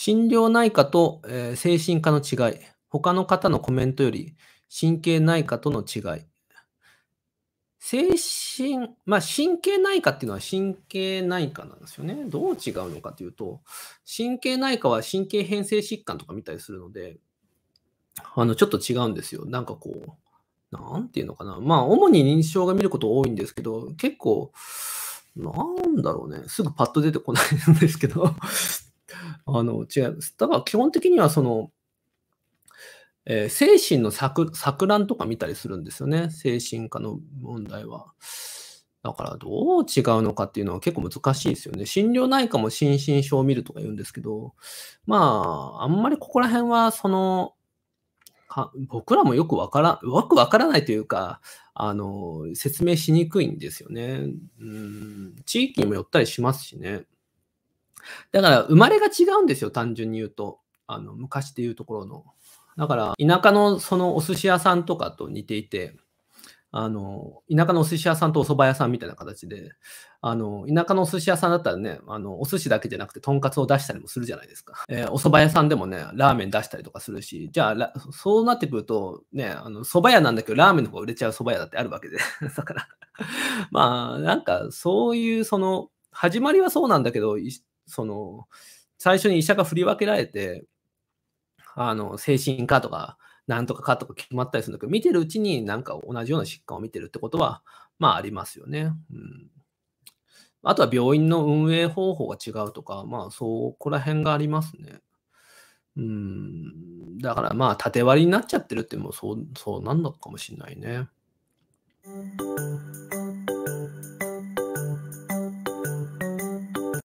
心療内科と、えー、精神科の違い。他の方のコメントより神経内科との違い。精神、まあ、神経内科っていうのは神経内科なんですよね。どう違うのかというと、神経内科は神経変性疾患とか見たりするので、あの、ちょっと違うんですよ。なんかこう、なんていうのかな。まあ、主に認知症が見ること多いんですけど、結構、なんだろうね。すぐパッと出てこないんですけど、あの、違う。だから基本的にはその、えー、精神の錯乱とか見たりするんですよね。精神科の問題は。だからどう違うのかっていうのは結構難しいですよね。心療内科も心身症を見るとか言うんですけど、まあ、あんまりここら辺は、その、僕らもよくわからん、よくわからないというか、あの、説明しにくいんですよね。うん、地域にもよったりしますしね。だから、生まれが違うんですよ、単純に言うと。あの、昔で言うところの。だから、田舎のそのお寿司屋さんとかと似ていて、あの、田舎のお寿司屋さんとお蕎麦屋さんみたいな形で、あの、田舎のお寿司屋さんだったらね、あの、お寿司だけじゃなくて、とんかつを出したりもするじゃないですか。えー、お蕎麦屋さんでもね、ラーメン出したりとかするし、じゃあ、そうなってくると、ね、あの、蕎麦屋なんだけど、ラーメンの方が売れちゃう蕎麦屋だってあるわけで。だからまあ、なんか、そういう、その、始まりはそうなんだけど、その、最初に医者が振り分けられて、あの、精神科とか、なんとかかとか決まったりするんだけど、見てるうちになんか同じような疾患を見てるってことは、まあありますよね。うん。あとは病院の運営方法が違うとか、まあそこら辺がありますね。うん。だからまあ縦割りになっちゃってるってもうそう、そうなんだかもしれないね。